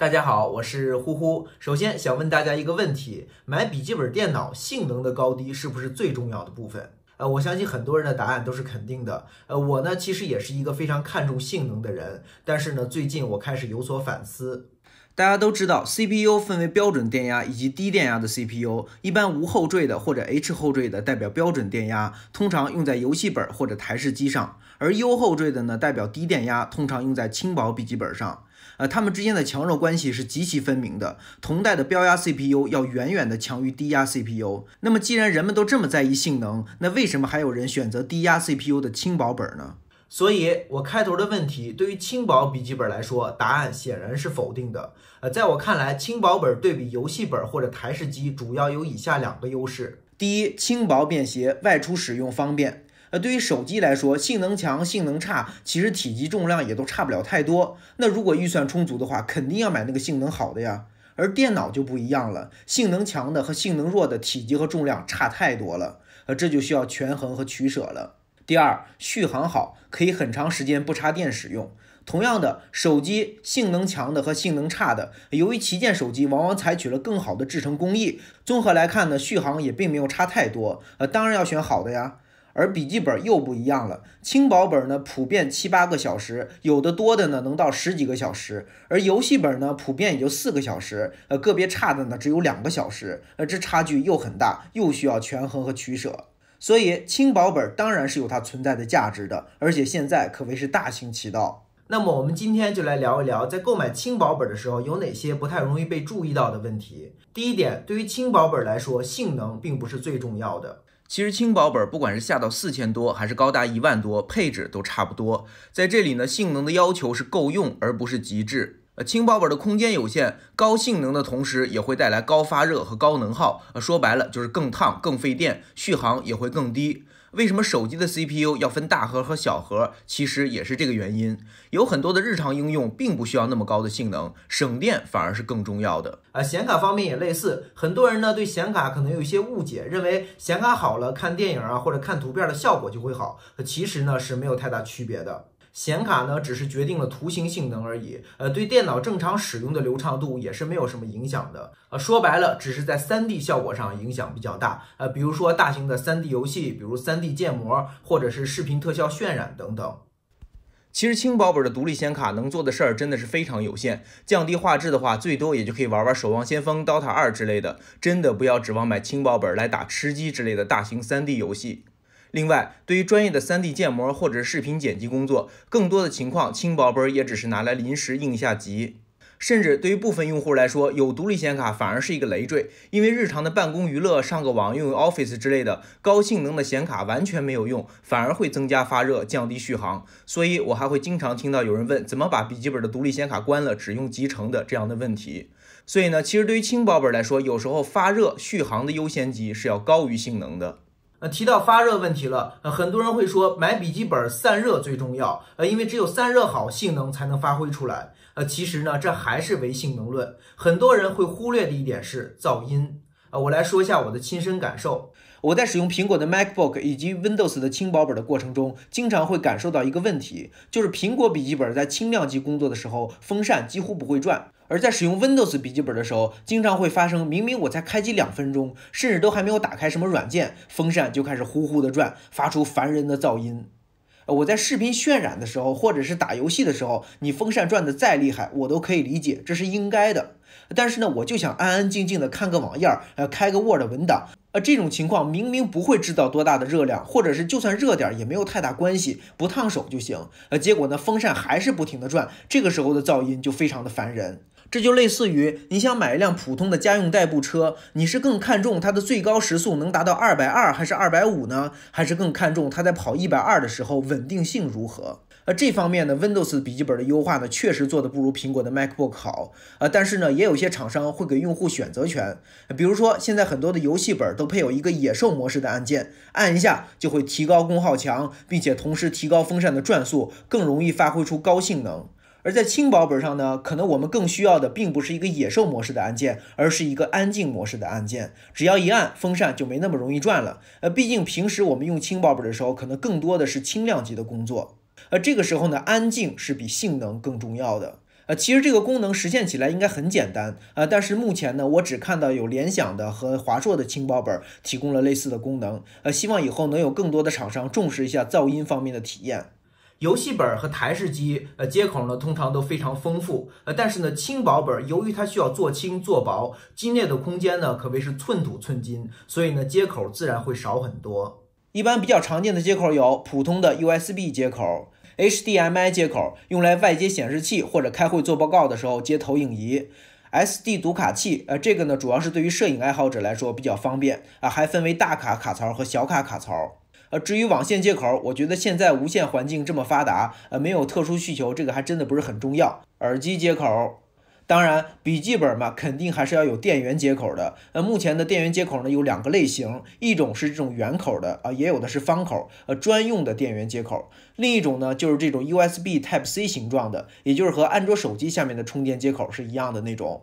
大家好，我是呼呼。首先想问大家一个问题：买笔记本电脑性能的高低是不是最重要的部分？呃，我相信很多人的答案都是肯定的。呃，我呢其实也是一个非常看重性能的人，但是呢最近我开始有所反思。大家都知道，CPU 分为标准电压以及低电压的 CPU。一般无后缀的或者 H 后缀的代表标准电压，通常用在游戏本或者台式机上；而 U 后缀的呢，代表低电压，通常用在轻薄笔记本上。呃，它们之间的强弱关系是极其分明的，同代的标压 CPU 要远远的强于低压 CPU。那么，既然人们都这么在意性能，那为什么还有人选择低压 CPU 的轻薄本呢？所以，我开头的问题，对于轻薄笔记本来说，答案显然是否定的。呃，在我看来，轻薄本对比游戏本或者台式机，主要有以下两个优势：第一，轻薄便携，外出使用方便。呃，对于手机来说，性能强性能差，其实体积重量也都差不了太多。那如果预算充足的话，肯定要买那个性能好的呀。而电脑就不一样了，性能强的和性能弱的体积和重量差太多了。呃，这就需要权衡和取舍了。第二，续航好，可以很长时间不插电使用。同样的，手机性能强的和性能差的，由于旗舰手机往往采取了更好的制成工艺，综合来看呢，续航也并没有差太多。呃，当然要选好的呀。而笔记本又不一样了，轻薄本呢普遍七八个小时，有的多的呢能到十几个小时，而游戏本呢普遍也就四个小时，呃，个别差的呢只有两个小时，呃，这差距又很大，又需要权衡和取舍。所以轻薄本当然是有它存在的价值的，而且现在可谓是大行其道。那么我们今天就来聊一聊，在购买轻薄本的时候有哪些不太容易被注意到的问题。第一点，对于轻薄本来说，性能并不是最重要的。其实轻薄本不管是下到四千多，还是高达一万多，配置都差不多。在这里呢，性能的要求是够用，而不是极致。轻薄本的空间有限，高性能的同时也会带来高发热和高能耗，呃，说白了就是更烫、更费电，续航也会更低。为什么手机的 CPU 要分大核和小核？其实也是这个原因。有很多的日常应用并不需要那么高的性能，省电反而是更重要的。啊，显卡方面也类似，很多人呢对显卡可能有一些误解，认为显卡好了看电影啊或者看图片的效果就会好，其实呢是没有太大区别的。显卡呢，只是决定了图形性能而已，呃，对电脑正常使用的流畅度也是没有什么影响的。呃，说白了，只是在三 D 效果上影响比较大。呃，比如说大型的三 D 游戏，比如三 D 建模或者是视频特效渲染等等。其实轻薄本的独立显卡能做的事儿真的是非常有限。降低画质的话，最多也就可以玩玩《守望先锋》、《Dota 2》之类的。真的不要指望买轻薄本来打吃鸡之类的大型三 D 游戏。另外，对于专业的 3D 建模或者视频剪辑工作，更多的情况，轻薄本也只是拿来临时应一下急。甚至对于部分用户来说，有独立显卡反而是一个累赘，因为日常的办公娱乐、上个网、用用 Office 之类的，高性能的显卡完全没有用，反而会增加发热、降低续航。所以我还会经常听到有人问，怎么把笔记本的独立显卡关了，只用集成的这样的问题。所以呢，其实对于轻薄本来说，有时候发热、续航的优先级是要高于性能的。呃，提到发热问题了，呃，很多人会说买笔记本散热最重要，呃，因为只有散热好，性能才能发挥出来。呃，其实呢，这还是唯性能论。很多人会忽略的一点是噪音。呃，我来说一下我的亲身感受。我在使用苹果的 MacBook 以及 Windows 的轻薄本的过程中，经常会感受到一个问题，就是苹果笔记本在轻量级工作的时候，风扇几乎不会转。而在使用 Windows 笔记本的时候，经常会发生，明明我才开机两分钟，甚至都还没有打开什么软件，风扇就开始呼呼的转，发出烦人的噪音。我在视频渲染的时候，或者是打游戏的时候，你风扇转的再厉害，我都可以理解，这是应该的。但是呢，我就想安安静静的看个网页儿，呃，开个 Word 文档，呃，这种情况明明不会制造多大的热量，或者是就算热点也没有太大关系，不烫手就行。呃，结果呢，风扇还是不停的转，这个时候的噪音就非常的烦人。这就类似于你想买一辆普通的家用代步车，你是更看重它的最高时速能达到二百二还是二百五呢？还是更看重它在跑一百二的时候稳定性如何？呃，这方面呢，Windows 笔记本的优化呢，确实做的不如苹果的 MacBook 好。呃，但是呢，也有些厂商会给用户选择权，比如说现在很多的游戏本都配有一个“野兽模式”的按键，按一下就会提高功耗强，并且同时提高风扇的转速，更容易发挥出高性能。而在轻薄本上呢，可能我们更需要的并不是一个野兽模式的按键，而是一个安静模式的按键。只要一按，风扇就没那么容易转了。呃，毕竟平时我们用轻薄本的时候，可能更多的是轻量级的工作。呃，这个时候呢，安静是比性能更重要的。呃，其实这个功能实现起来应该很简单。呃，但是目前呢，我只看到有联想的和华硕的轻薄本提供了类似的功能。呃，希望以后能有更多的厂商重视一下噪音方面的体验。游戏本和台式机，呃，接口呢通常都非常丰富，呃，但是呢轻薄本，由于它需要做轻做薄，机内的空间呢可谓是寸土寸金，所以呢接口自然会少很多。一般比较常见的接口有普通的 USB 接口、HDMI 接口，用来外接显示器或者开会做报告的时候接投影仪。SD 读卡器，呃，这个呢主要是对于摄影爱好者来说比较方便啊，还分为大卡卡槽和小卡卡槽。呃，至于网线接口，我觉得现在无线环境这么发达，呃，没有特殊需求，这个还真的不是很重要。耳机接口，当然笔记本嘛，肯定还是要有电源接口的。呃，目前的电源接口呢，有两个类型，一种是这种圆口的啊，也有的是方口，呃，专用的电源接口；另一种呢，就是这种 USB Type C 形状的，也就是和安卓手机下面的充电接口是一样的那种。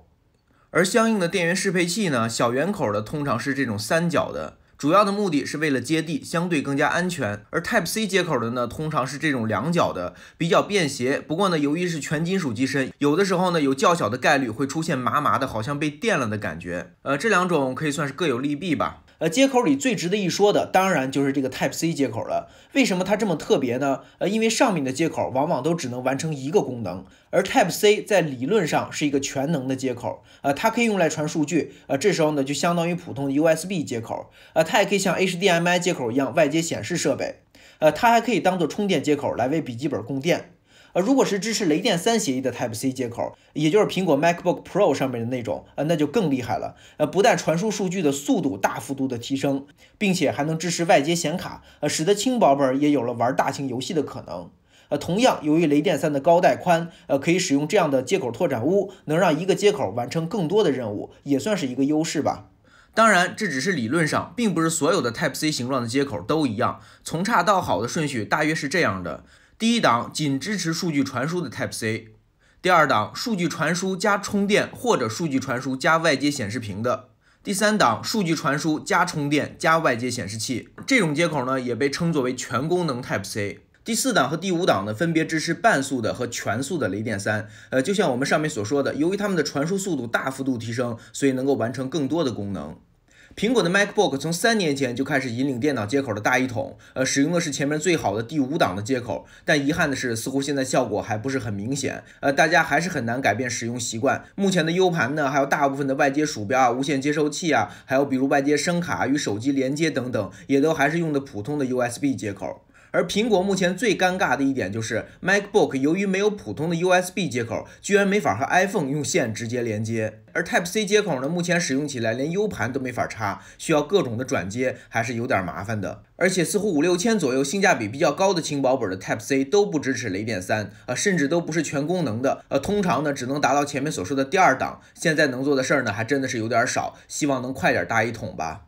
而相应的电源适配器呢，小圆口的通常是这种三角的。主要的目的是为了接地，相对更加安全。而 Type C 接口的呢，通常是这种两脚的，比较便携。不过呢，由于是全金属机身，有的时候呢，有较小的概率会出现麻麻的，好像被电了的感觉。呃，这两种可以算是各有利弊吧。呃，接口里最值得一说的，当然就是这个 Type C 接口了。为什么它这么特别呢？呃，因为上面的接口往往都只能完成一个功能，而 Type C 在理论上是一个全能的接口。呃，它可以用来传数据，呃，这时候呢就相当于普通的 USB 接口。呃，它也可以像 HDMI 接口一样外接显示设备。呃，它还可以当做充电接口来为笔记本供电。如果是支持雷电三协议的 Type C 接口，也就是苹果 Macbook Pro 上面的那种，呃，那就更厉害了。呃，不但传输数据的速度大幅度的提升，并且还能支持外接显卡，呃，使得轻薄本也有了玩大型游戏的可能。呃，同样，由于雷电三的高带宽，呃，可以使用这样的接口拓展坞，能让一个接口完成更多的任务，也算是一个优势吧。当然，这只是理论上，并不是所有的 Type C 形状的接口都一样。从差到好的顺序大约是这样的。第一档仅支持数据传输的 Type C，第二档数据传输加充电或者数据传输加外接显示屏的，第三档数据传输加充电加外接显示器，这种接口呢也被称作为全功能 Type C。第四档和第五档呢分别支持半速的和全速的雷电三。呃，就像我们上面所说的，由于它们的传输速度大幅度提升，所以能够完成更多的功能。苹果的 MacBook 从三年前就开始引领电脑接口的大一统，呃，使用的是前面最好的第五档的接口，但遗憾的是，似乎现在效果还不是很明显，呃，大家还是很难改变使用习惯。目前的 U 盘呢，还有大部分的外接鼠标啊、无线接收器啊，还有比如外接声卡与手机连接等等，也都还是用的普通的 USB 接口。而苹果目前最尴尬的一点就是 MacBook 由于没有普通的 USB 接口，居然没法和 iPhone 用线直接连接。而 Type C 接口呢，目前使用起来连 U 盘都没法插，需要各种的转接，还是有点麻烦的。而且似乎五六千左右性价比比较高的轻薄本的 Type C 都不支持雷电三，呃，甚至都不是全功能的，呃，通常呢只能达到前面所说的第二档，现在能做的事儿呢还真的是有点少，希望能快点搭一统吧。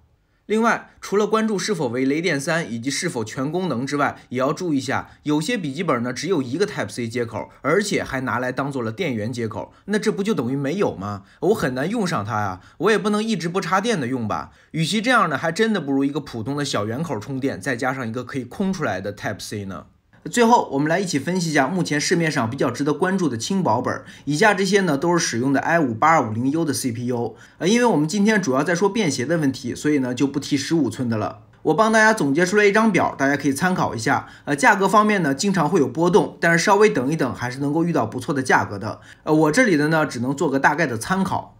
另外，除了关注是否为雷电三以及是否全功能之外，也要注意下，有些笔记本呢只有一个 Type C 接口，而且还拿来当做了电源接口，那这不就等于没有吗？我很难用上它呀，我也不能一直不插电的用吧？与其这样呢，还真的不如一个普通的小圆口充电，再加上一个可以空出来的 Type C 呢？最后，我们来一起分析一下目前市面上比较值得关注的轻薄本。以下这些呢，都是使用的 i 五八二五零 U 的 CPU。呃，因为我们今天主要在说便携的问题，所以呢，就不提十五寸的了。我帮大家总结出来一张表，大家可以参考一下。呃，价格方面呢，经常会有波动，但是稍微等一等，还是能够遇到不错的价格的。呃，我这里的呢，只能做个大概的参考。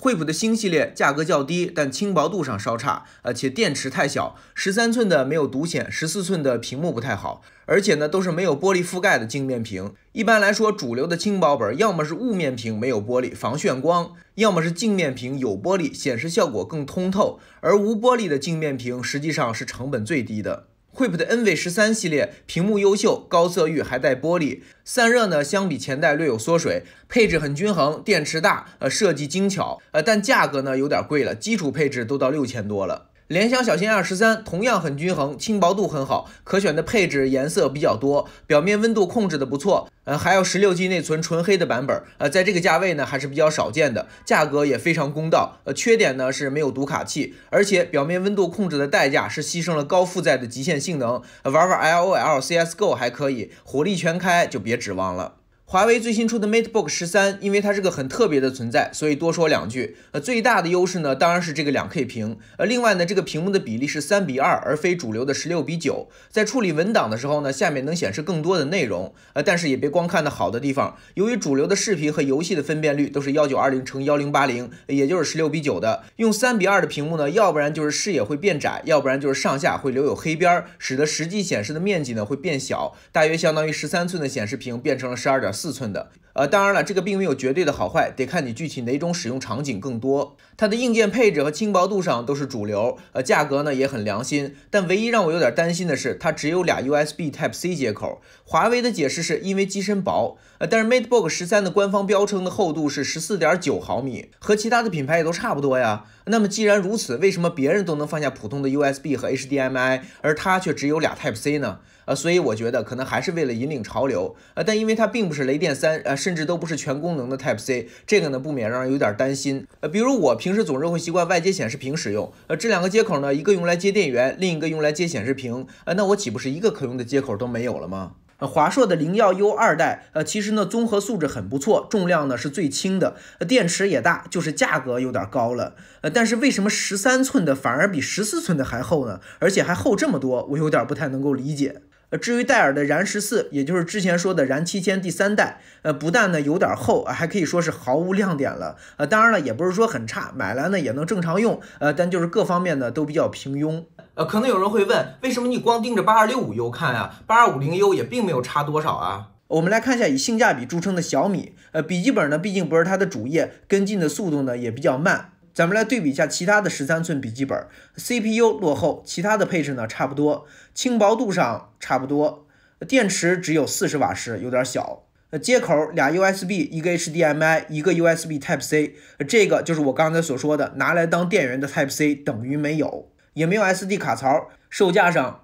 惠普的新系列价格较低，但轻薄度上稍差，而且电池太小。十三寸的没有独显，十四寸的屏幕不太好，而且呢都是没有玻璃覆盖的镜面屏。一般来说，主流的轻薄本要么是雾面屏没有玻璃防眩光，要么是镜面屏有玻璃显示效果更通透，而无玻璃的镜面屏实际上是成本最低的。q u i p 的 Nv 十三系列屏幕优秀，高色域还带玻璃，散热呢相比前代略有缩水，配置很均衡，电池大，呃，设计精巧，呃，但价格呢有点贵了，基础配置都到六千多了。联想小新二十三同样很均衡，轻薄度很好，可选的配置颜色比较多，表面温度控制的不错。呃，还有十六 G 内存纯黑的版本，呃，在这个价位呢还是比较少见的，价格也非常公道。呃，缺点呢是没有读卡器，而且表面温度控制的代价是牺牲了高负载的极限性能。玩玩 L O L、C S Go 还可以，火力全开就别指望了。华为最新出的 MateBook 十三，因为它是个很特别的存在，所以多说两句。呃，最大的优势呢，当然是这个两 K 屏。呃，另外呢，这个屏幕的比例是三比二，而非主流的十六比九。在处理文档的时候呢，下面能显示更多的内容。呃，但是也别光看的好的地方。由于主流的视频和游戏的分辨率都是幺九二零乘幺零八零，也就是十六比九的。用三比二的屏幕呢，要不然就是视野会变窄，要不然就是上下会留有黑边，使得实际显示的面积呢会变小，大约相当于十三寸的显示屏变成了十二点。四寸的，呃，当然了，这个并没有绝对的好坏，得看你具体哪种使用场景更多。它的硬件配置和轻薄度上都是主流，呃，价格呢也很良心。但唯一让我有点担心的是，它只有俩 USB Type C 接口。华为的解释是因为机身薄，呃，但是 MateBook 十三的官方标称的厚度是十四点九毫米，和其他的品牌也都差不多呀。那么既然如此，为什么别人都能放下普通的 USB 和 HDMI，而它却只有俩 Type C 呢？呃，所以我觉得可能还是为了引领潮流呃，但因为它并不是雷电三呃，甚至都不是全功能的 Type C，这个呢不免让人有点担心呃，比如我平时总是会习惯外接显示屏使用，呃，这两个接口呢，一个用来接电源，另一个用来接显示屏，呃，那我岂不是一个可用的接口都没有了吗？呃，华硕的灵耀 U 二代，呃，其实呢综合素质很不错，重量呢是最轻的，电池也大，就是价格有点高了。呃，但是为什么十三寸的反而比十四寸的还厚呢？而且还厚这么多，我有点不太能够理解。呃，至于戴尔的燃十四，也就是之前说的燃七千第三代，呃，不但呢有点厚还可以说是毫无亮点了。呃，当然了，也不是说很差，买来呢也能正常用，呃，但就是各方面呢都比较平庸。呃，可能有人会问，为什么你光盯着八二六五 U 看呀？八二五零 U 也并没有差多少啊。我们来看一下以性价比著称的小米，呃，笔记本呢，毕竟不是它的主业，跟进的速度呢也比较慢。咱们来对比一下其他的十三寸笔记本，CPU 落后，其他的配置呢差不多，轻薄度上差不多，电池只有四十瓦时，有点小。呃，接口俩 USB，一个 HDMI，一个 USB Type C，这个就是我刚才所说的拿来当电源的 Type C 等于没有。也没有 S D 卡槽，售价上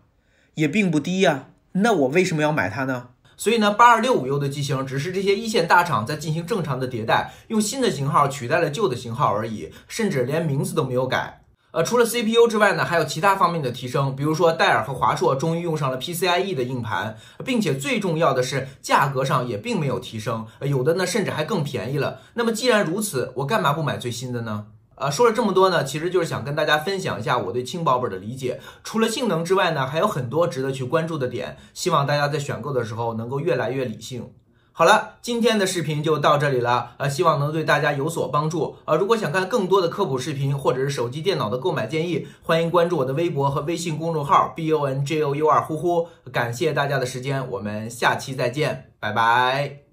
也并不低呀。那我为什么要买它呢？所以呢，八二六五 U 的机型只是这些一线大厂在进行正常的迭代，用新的型号取代了旧的型号而已，甚至连名字都没有改。呃，除了 C P U 之外呢，还有其他方面的提升，比如说戴尔和华硕终于用上了 P C I E 的硬盘，并且最重要的是价格上也并没有提升，有的呢甚至还更便宜了。那么既然如此，我干嘛不买最新的呢？呃，说了这么多呢，其实就是想跟大家分享一下我对轻薄本的理解。除了性能之外呢，还有很多值得去关注的点，希望大家在选购的时候能够越来越理性。好了，今天的视频就到这里了，呃，希望能对大家有所帮助。呃，如果想看更多的科普视频或者是手机、电脑的购买建议，欢迎关注我的微博和微信公众号 b o n g o u r 呼呼。感谢大家的时间，我们下期再见，拜拜。